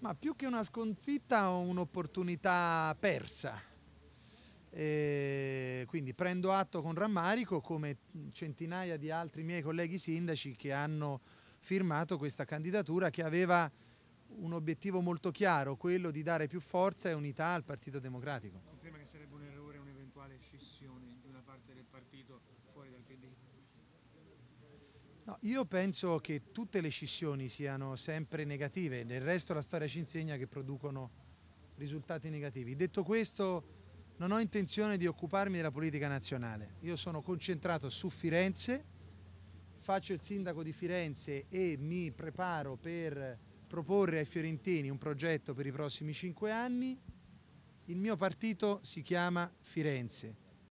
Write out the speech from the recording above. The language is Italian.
Ma più che una sconfitta, un'opportunità persa. E quindi prendo atto con rammarico come centinaia di altri miei colleghi sindaci che hanno firmato questa candidatura che aveva un obiettivo molto chiaro, quello di dare più forza e unità al Partito Democratico. Conferma che sarebbe un errore un'eventuale scissione di una parte del partito fuori dal PD? No, io penso che tutte le scissioni siano sempre negative, del resto la storia ci insegna che producono risultati negativi. Detto questo, non ho intenzione di occuparmi della politica nazionale, io sono concentrato su Firenze, faccio il sindaco di Firenze e mi preparo per proporre ai fiorentini un progetto per i prossimi cinque anni. Il mio partito si chiama Firenze.